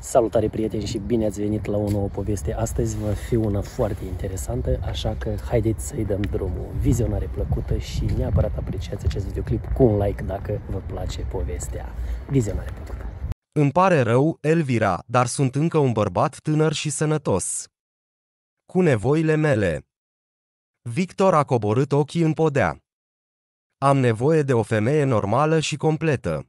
Salutare prieteni și bine ați venit la o nouă poveste. Astăzi va fi una foarte interesantă, așa că haideți să-i dăm drumul. Vizionare plăcută și neapărat apreciați acest videoclip cu un like dacă vă place povestea. Vizionare plăcută! Îmi pare rău, Elvira, dar sunt încă un bărbat tânăr și sănătos. Cu nevoile mele. Victor a coborât ochii în podea. Am nevoie de o femeie normală și completă.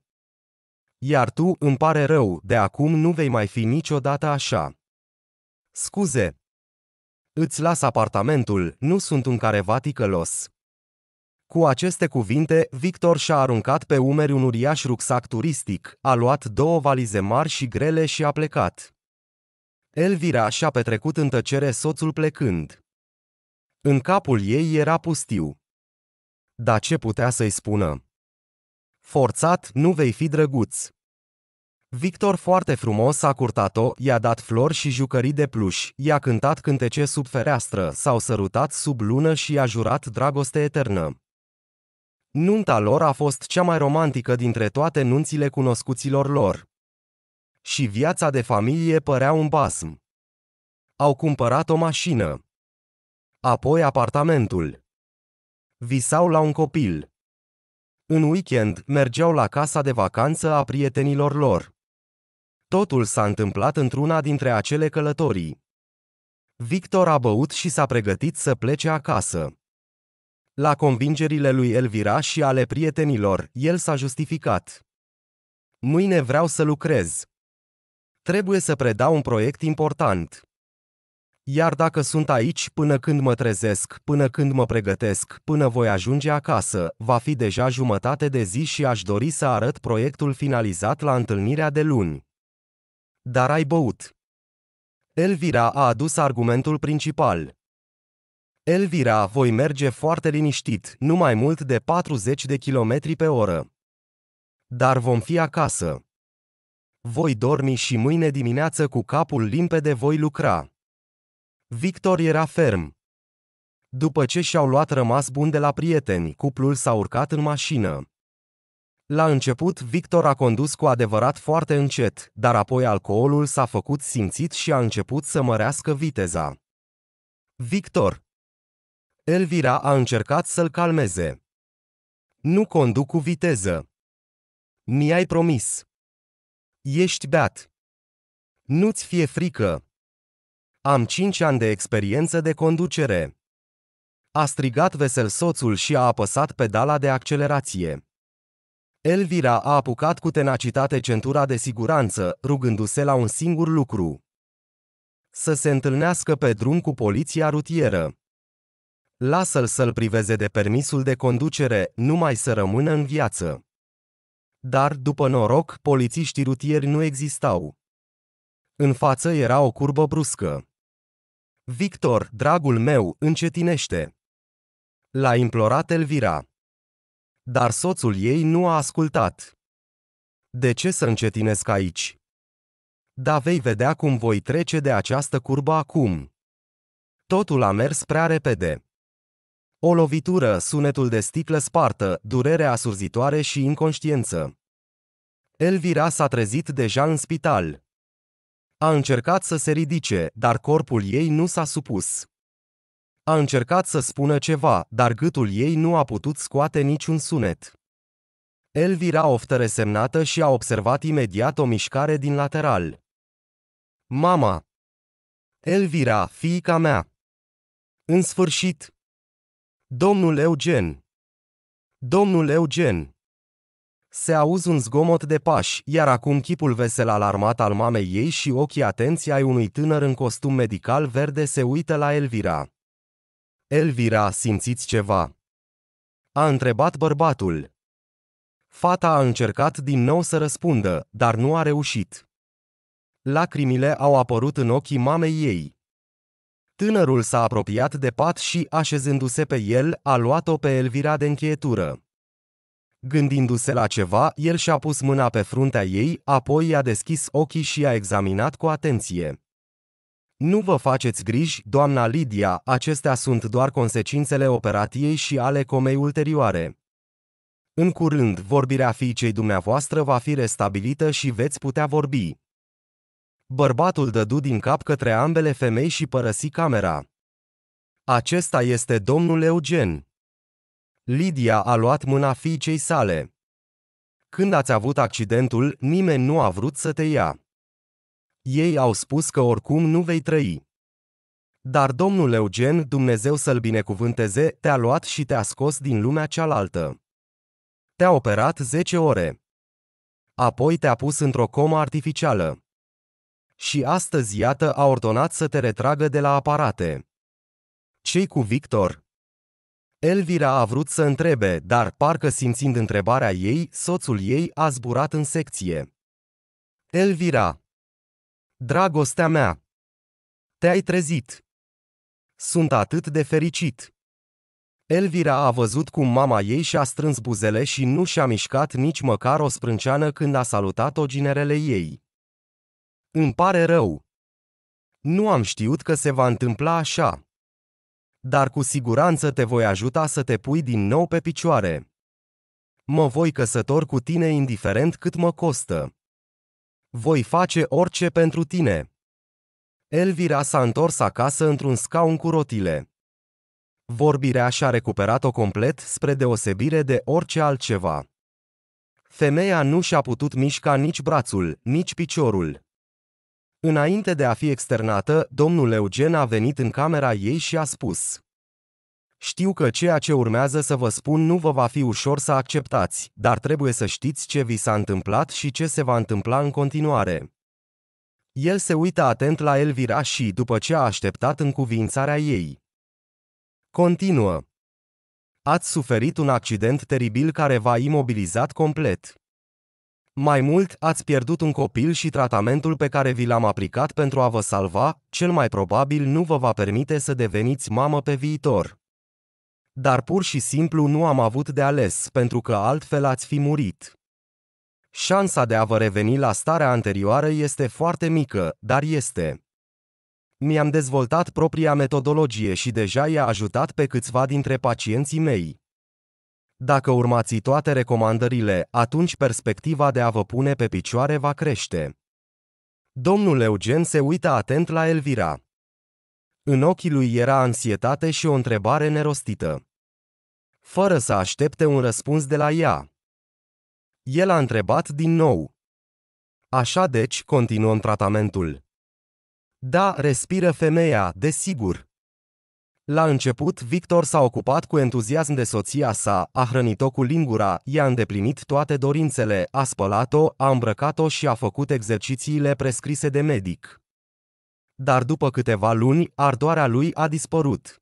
Iar tu, îmi pare rău, de acum nu vei mai fi niciodată așa. Scuze. Îți las apartamentul, nu sunt un careva ticălos. Cu aceste cuvinte, Victor și-a aruncat pe umeri un uriaș rucsac turistic, a luat două valize mari și grele și a plecat. Elvira și-a petrecut în tăcere soțul plecând. În capul ei era pustiu. Dar ce putea să-i spună? Forțat, nu vei fi drăguț. Victor foarte frumos a curtat-o, i-a dat flori și jucării de pluș, i-a cântat cântece sub fereastră, s-au sărutat sub lună și i-a jurat dragoste eternă. Nunta lor a fost cea mai romantică dintre toate nunțile cunoscuților lor. Și viața de familie părea un basm. Au cumpărat o mașină. Apoi apartamentul. Visau la un copil. În weekend, mergeau la casa de vacanță a prietenilor lor. Totul s-a întâmplat într-una dintre acele călătorii. Victor a băut și s-a pregătit să plece acasă. La convingerile lui Elvira și ale prietenilor, el s-a justificat. Mâine vreau să lucrez. Trebuie să predau un proiect important. Iar dacă sunt aici până când mă trezesc, până când mă pregătesc, până voi ajunge acasă, va fi deja jumătate de zi și aș dori să arăt proiectul finalizat la întâlnirea de luni. Dar ai băut. Elvira a adus argumentul principal. Elvira, voi merge foarte liniștit, nu mai mult de 40 de km pe oră. Dar vom fi acasă. Voi dormi și mâine dimineață cu capul limpede voi lucra. Victor era ferm. După ce și-au luat rămas bun de la prieteni, cuplul s-a urcat în mașină. La început, Victor a condus cu adevărat foarte încet, dar apoi alcoolul s-a făcut simțit și a început să mărească viteza. Victor Elvira a încercat să-l calmeze. Nu conduc cu viteză. Mi-ai promis. Ești beat. Nu-ți fie frică. Am 5 ani de experiență de conducere. A strigat vesel soțul și a apăsat pedala de accelerație. Elvira a apucat cu tenacitate centura de siguranță, rugându-se la un singur lucru. Să se întâlnească pe drum cu poliția rutieră. Lasă-l să-l priveze de permisul de conducere, numai să rămână în viață. Dar, după noroc, polițiștii rutieri nu existau. În față era o curbă bruscă. Victor, dragul meu, încetinește! L-a implorat Elvira. Dar soțul ei nu a ascultat. De ce să încetinesc aici? Da vei vedea cum voi trece de această curbă acum. Totul a mers prea repede. O lovitură, sunetul de sticlă spartă, durere asurzitoare și inconștiență. Elvira s-a trezit deja în spital. A încercat să se ridice, dar corpul ei nu s-a supus. A încercat să spună ceva, dar gâtul ei nu a putut scoate niciun sunet. Elvira oftă resemnată și a observat imediat o mișcare din lateral. Mama! Elvira, fiica mea! În sfârșit! Domnul Eugen! Domnul Eugen! Se auzi un zgomot de pași, iar acum chipul vesel alarmat al mamei ei și ochii atenți ai unui tânăr în costum medical verde se uită la Elvira. Elvira, simțiți ceva? A întrebat bărbatul. Fata a încercat din nou să răspundă, dar nu a reușit. Lacrimile au apărut în ochii mamei ei. Tânărul s-a apropiat de pat și, așezându-se pe el, a luat-o pe Elvira de încheietură. Gândindu-se la ceva, el și-a pus mâna pe fruntea ei, apoi i-a deschis ochii și i-a examinat cu atenție. Nu vă faceți griji, doamna Lidia, acestea sunt doar consecințele operației și ale comei ulterioare. În curând, vorbirea fiicei dumneavoastră va fi restabilită și veți putea vorbi. Bărbatul dădu din cap către ambele femei și părăsi camera. Acesta este domnul Eugen. Lidia a luat mâna fiicei sale. Când ați avut accidentul, nimeni nu a vrut să te ia. Ei au spus că oricum nu vei trăi. Dar Domnul Eugen, Dumnezeu să-l binecuvânteze, te-a luat și te-a scos din lumea cealaltă. Te-a operat 10 ore. Apoi te-a pus într-o comă artificială. Și astăzi, iată, a ordonat să te retragă de la aparate. Cei cu Victor, Elvira a vrut să întrebe, dar parcă simțind întrebarea ei, soțul ei a zburat în secție. Elvira! Dragostea mea! Te-ai trezit! Sunt atât de fericit! Elvira a văzut cum mama ei și-a strâns buzele și nu și-a mișcat nici măcar o sprânceană când a salutat-o ginerele ei. Îmi pare rău. Nu am știut că se va întâmpla așa dar cu siguranță te voi ajuta să te pui din nou pe picioare. Mă voi căsător cu tine indiferent cât mă costă. Voi face orice pentru tine. Elvira s-a întors acasă într-un scaun cu rotile. Vorbirea și-a recuperat-o complet spre deosebire de orice altceva. Femeia nu și-a putut mișca nici brațul, nici piciorul. Înainte de a fi externată, domnul Eugen a venit în camera ei și a spus: Știu că ceea ce urmează să vă spun nu vă va fi ușor să acceptați, dar trebuie să știți ce vi s-a întâmplat și ce se va întâmpla în continuare. El se uită atent la Elvira și, după ce a așteptat în cuvințarea ei, continuă. Ați suferit un accident teribil care v-a imobilizat complet. Mai mult, ați pierdut un copil și tratamentul pe care vi l-am aplicat pentru a vă salva, cel mai probabil nu vă va permite să deveniți mamă pe viitor. Dar pur și simplu nu am avut de ales, pentru că altfel ați fi murit. Șansa de a vă reveni la starea anterioară este foarte mică, dar este. Mi-am dezvoltat propria metodologie și deja i-a ajutat pe câțiva dintre pacienții mei. Dacă urmați toate recomandările, atunci perspectiva de a vă pune pe picioare va crește. Domnul Eugen se uită atent la Elvira. În ochii lui era ansietate și o întrebare nerostită. Fără să aștepte un răspuns de la ea. El a întrebat din nou. Așa deci, continuăm tratamentul. Da, respiră femeia, desigur. La început, Victor s-a ocupat cu entuziasm de soția sa, a hrănit-o cu lingura, i-a îndeplinit toate dorințele, a spălat-o, a îmbrăcat-o și a făcut exercițiile prescrise de medic. Dar după câteva luni, ardoarea lui a dispărut.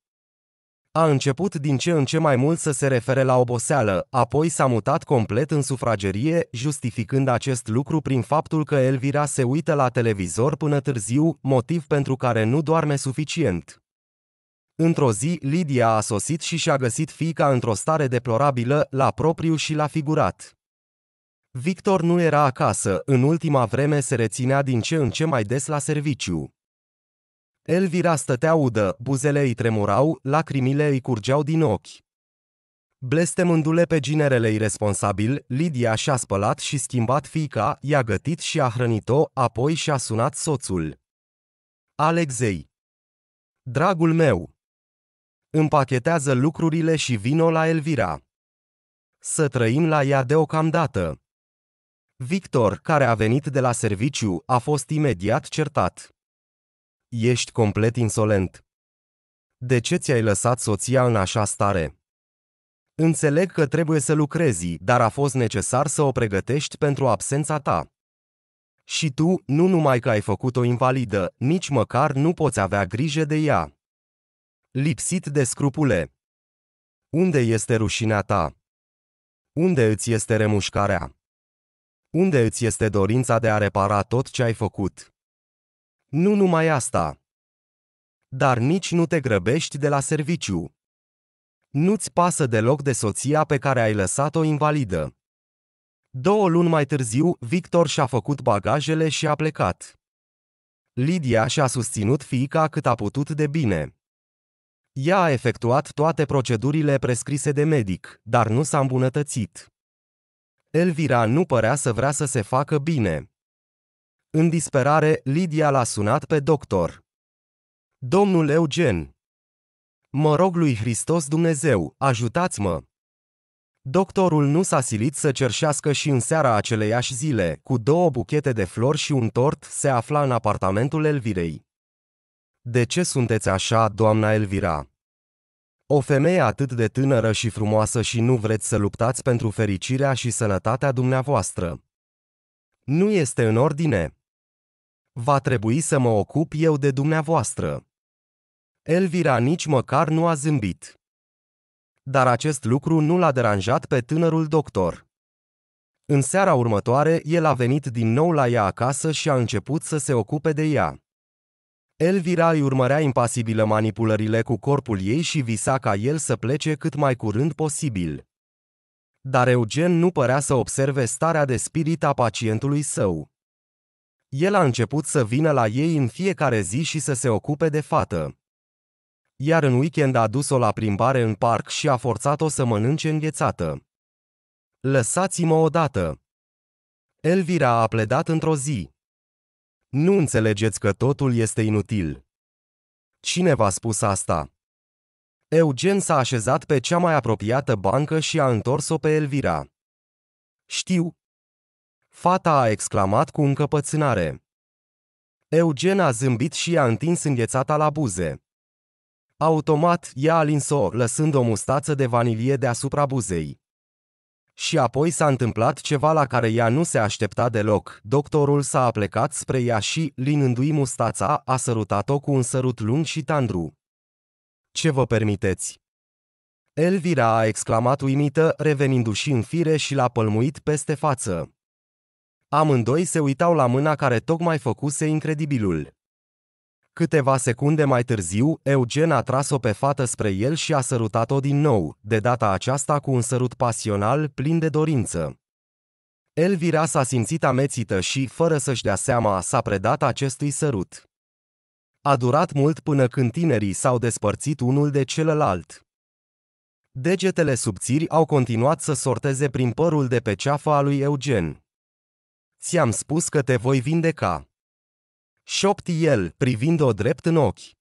A început din ce în ce mai mult să se refere la oboseală, apoi s-a mutat complet în sufragerie, justificând acest lucru prin faptul că Elvira se uită la televizor până târziu, motiv pentru care nu doarme suficient. Într-o zi, Lidia a sosit și și-a găsit fiica într-o stare deplorabilă, la propriu și la figurat. Victor nu era acasă, în ultima vreme se reținea din ce în ce mai des la serviciu. Elvira stătea udă, buzele îi tremurau, lacrimile îi curgeau din ochi. Blestemându-le pe ginerele irresponsabil, Lidia și-a spălat și schimbat fiica, i-a gătit și a hrănit-o, apoi și-a sunat soțul. Alexei. Dragul meu, Împachetează lucrurile și vino la Elvira. Să trăim la ea deocamdată. Victor, care a venit de la serviciu, a fost imediat certat. Ești complet insolent. De ce ți-ai lăsat soția în așa stare? Înțeleg că trebuie să lucrezi, dar a fost necesar să o pregătești pentru absența ta. Și tu, nu numai că ai făcut-o invalidă, nici măcar nu poți avea grijă de ea lipsit de scrupule. Unde este rușinea ta? Unde îți este remușcarea? Unde îți este dorința de a repara tot ce ai făcut? Nu numai asta. Dar nici nu te grăbești de la serviciu. Nu-ți pasă deloc de soția pe care ai lăsat-o invalidă. Două luni mai târziu, Victor și-a făcut bagajele și a plecat. Lidia și-a susținut fiica cât a putut de bine. Ea a efectuat toate procedurile prescrise de medic, dar nu s-a îmbunătățit. Elvira nu părea să vrea să se facă bine. În disperare, Lidia l-a sunat pe doctor. Domnul Eugen! Mă rog lui Hristos Dumnezeu, ajutați-mă! Doctorul nu s-a silit să cerșească și în seara aceleiași zile, cu două buchete de flori și un tort, se afla în apartamentul Elvirei. De ce sunteți așa, doamna Elvira? O femeie atât de tânără și frumoasă și nu vreți să luptați pentru fericirea și sănătatea dumneavoastră. Nu este în ordine. Va trebui să mă ocup eu de dumneavoastră. Elvira nici măcar nu a zâmbit. Dar acest lucru nu l-a deranjat pe tânărul doctor. În seara următoare, el a venit din nou la ea acasă și a început să se ocupe de ea. Elvira îi urmărea impasibilă manipulările cu corpul ei și visa ca el să plece cât mai curând posibil. Dar Eugen nu părea să observe starea de spirit a pacientului său. El a început să vină la ei în fiecare zi și să se ocupe de fată. Iar în weekend a dus-o la plimbare în parc și a forțat-o să mănânce înghețată. Lăsați-mă odată! Elvira a pledat într-o zi. Nu înțelegeți că totul este inutil. Cine v-a spus asta? Eugen s-a așezat pe cea mai apropiată bancă și a întors-o pe Elvira. Știu. Fata a exclamat cu încăpățânare. Eugen a zâmbit și i-a întins înghețata la buze. Automat, ea a lins-o, lăsând o mustață de vanilie deasupra buzei. Și apoi s-a întâmplat ceva la care ea nu se aștepta deloc. Doctorul s-a aplecat spre ea și, linându-i mustața, a sărutat-o cu un sărut lung și tandru. Ce vă permiteți? Elvira a exclamat uimită, revenindu-și în fire și l-a pălmuit peste față. Amândoi se uitau la mâna care tocmai făcuse incredibilul. Câteva secunde mai târziu, Eugen a tras-o pe fată spre el și a sărutat-o din nou, de data aceasta cu un sărut pasional, plin de dorință. Elvira s-a simțit amețită și, fără să-și dea seama, s-a predat acestui sărut. A durat mult până când tinerii s-au despărțit unul de celălalt. Degetele subțiri au continuat să sorteze prin părul de pe ceafă a lui Eugen. Ți-am spus că te voi vindeca șopti el, privind-o drept în ochi.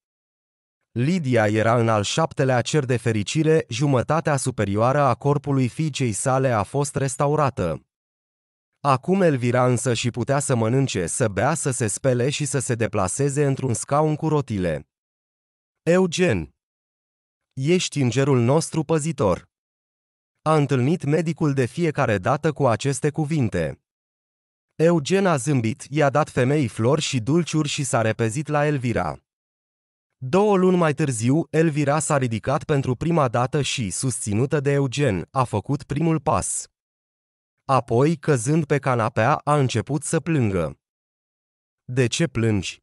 Lidia era în al șaptelea cer de fericire, jumătatea superioară a corpului fiicei sale a fost restaurată. Acum Elvira însă și putea să mănânce, să bea, să se spele și să se deplaseze într-un scaun cu rotile. Eugen! Ești îngerul nostru păzitor! A întâlnit medicul de fiecare dată cu aceste cuvinte. Eugen a zâmbit, i-a dat femeii flori și dulciuri și s-a repezit la Elvira. Două luni mai târziu, Elvira s-a ridicat pentru prima dată și, susținută de Eugen, a făcut primul pas. Apoi, căzând pe canapea, a început să plângă. De ce plângi?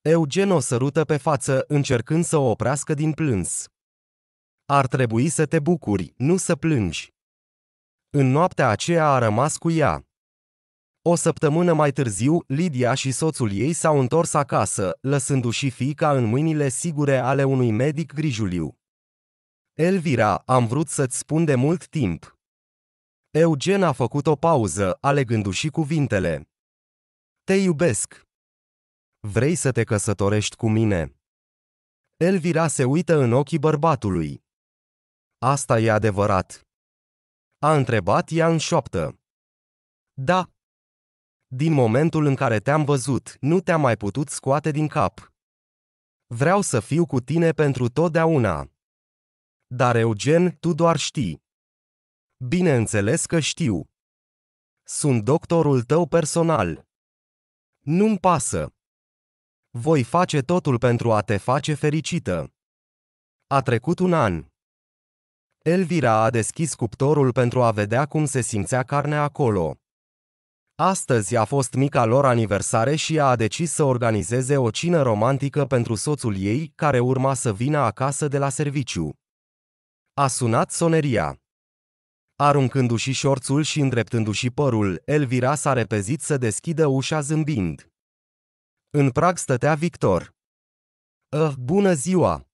Eugen o sărută pe față, încercând să o oprească din plâns. Ar trebui să te bucuri, nu să plângi. În noaptea aceea a rămas cu ea, o săptămână mai târziu, Lidia și soțul ei s-au întors acasă, lăsându-și fiica în mâinile sigure ale unui medic grijuliu. Elvira, am vrut să-ți spun de mult timp. Eugen a făcut o pauză, alegându-și cuvintele. Te iubesc. Vrei să te căsătorești cu mine? Elvira se uită în ochii bărbatului. Asta e adevărat. A întrebat ea în șoaptă. Da, din momentul în care te-am văzut, nu te-am mai putut scoate din cap. Vreau să fiu cu tine pentru totdeauna. Dar, Eugen, tu doar știi. Bineînțeles că știu. Sunt doctorul tău personal. Nu-mi pasă. Voi face totul pentru a te face fericită. A trecut un an. Elvira a deschis cuptorul pentru a vedea cum se simțea carnea acolo. Astăzi a fost mica lor aniversare și ea a decis să organizeze o cină romantică pentru soțul ei, care urma să vină acasă de la serviciu. A sunat soneria. Aruncându-și șorțul și îndreptându-și părul, Elvira s-a repezit să deschidă ușa zâmbind. În prag stătea Victor. Uh, bună ziua!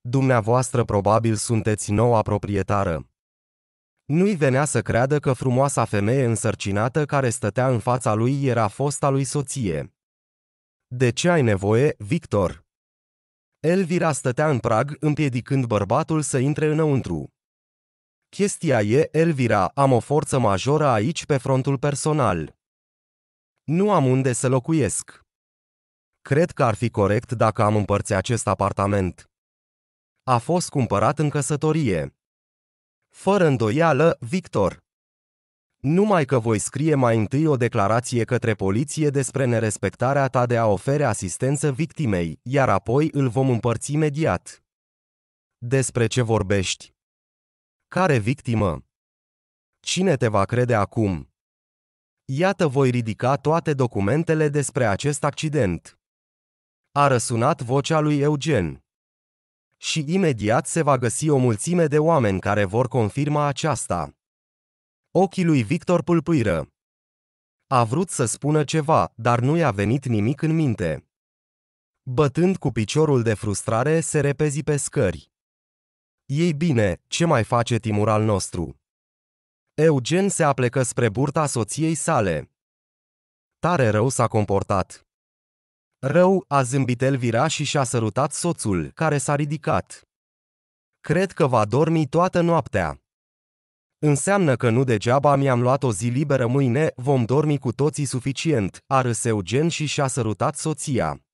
Dumneavoastră probabil sunteți noua proprietară. Nu-i venea să creadă că frumoasa femeie însărcinată care stătea în fața lui era fosta lui soție. De ce ai nevoie, Victor? Elvira stătea în prag, împiedicând bărbatul să intre înăuntru. Chestia e, Elvira, am o forță majoră aici pe frontul personal. Nu am unde să locuiesc. Cred că ar fi corect dacă am împărți acest apartament. A fost cumpărat în căsătorie fără îndoială, Victor. Numai că voi scrie mai întâi o declarație către poliție despre nerespectarea ta de a ofere asistență victimei, iar apoi îl vom împărți imediat. Despre ce vorbești? Care victimă? Cine te va crede acum? Iată voi ridica toate documentele despre acest accident. A răsunat vocea lui Eugen și imediat se va găsi o mulțime de oameni care vor confirma aceasta. Ochii lui Victor pâlpâiră. A vrut să spună ceva, dar nu i-a venit nimic în minte. Bătând cu piciorul de frustrare, se repezi pe scări. Ei bine, ce mai face Timur al nostru? Eugen se aplecă spre burta soției sale. Tare rău s-a comportat. Rău, a zâmbit Elvira și și-a sărutat soțul, care s-a ridicat. Cred că va dormi toată noaptea. Înseamnă că nu degeaba mi-am luat o zi liberă mâine, vom dormi cu toții suficient, a râs Eugen și și-a sărutat soția.